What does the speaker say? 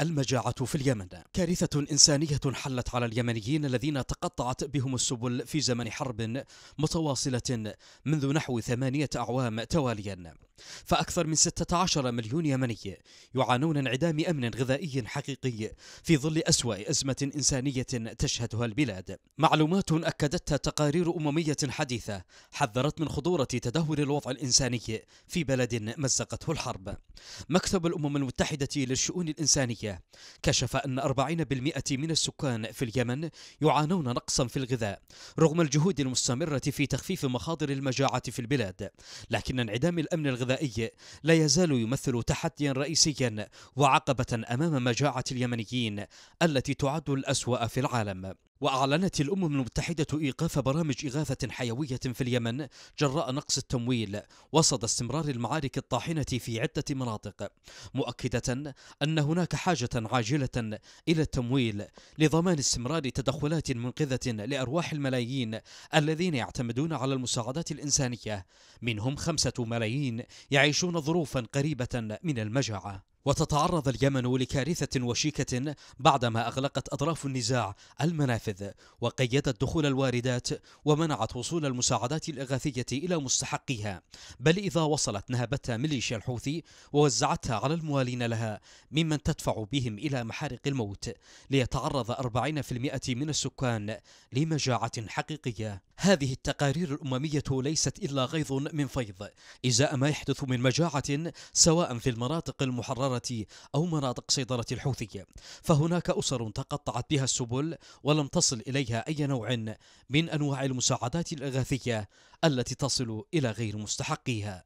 المجاعة في اليمن كارثة إنسانية حلت على اليمنيين الذين تقطعت بهم السبل في زمن حرب متواصلة منذ نحو ثمانية أعوام تواليا فأكثر من 16 مليون يمني يعانون انعدام أمن غذائي حقيقي في ظل أسوأ أزمة إنسانية تشهدها البلاد معلومات أكدتها تقارير أممية حديثة حذرت من خطورة تدهور الوضع الإنساني في بلد مزقته الحرب مكتب الأمم المتحدة للشؤون الإنسانية كشف أن 40% من السكان في اليمن يعانون نقصا في الغذاء رغم الجهود المستمرة في تخفيف مخاطر المجاعة في البلاد لكن انعدام الأمن الغذائي الغذائي لا يزال يمثل تحديا رئيسيا وعقبة أمام مجاعة اليمنيين التي تعد الأسوأ في العالم وأعلنت الأمم المتحدة إيقاف برامج إغاثة حيوية في اليمن جراء نقص التمويل وصد استمرار المعارك الطاحنة في عدة مناطق مؤكدة أن هناك حاجة عاجلة إلى التمويل لضمان استمرار تدخلات منقذة لأرواح الملايين الذين يعتمدون على المساعدات الإنسانية منهم خمسة ملايين يعيشون ظروفا قريبة من المجاعة وتتعرض اليمن لكارثة وشيكة بعدما أغلقت أطراف النزاع المنافذ وقيدت دخول الواردات ومنعت وصول المساعدات الإغاثية إلى مستحقيها بل إذا وصلت نهبتها ميليشيا الحوثي ووزعتها على الموالين لها ممن تدفع بهم إلى محارق الموت ليتعرض 40% من السكان لمجاعة حقيقية هذه التقارير الأممية ليست إلا غيظ من فيض إزاء ما يحدث من مجاعة سواء في المناطق المحررة أو مناطق سيطرة الحوثي فهناك أسر تقطعت بها السبل ولم تصل إليها أي نوع من أنواع المساعدات الإغاثية التي تصل إلى غير مستحقيها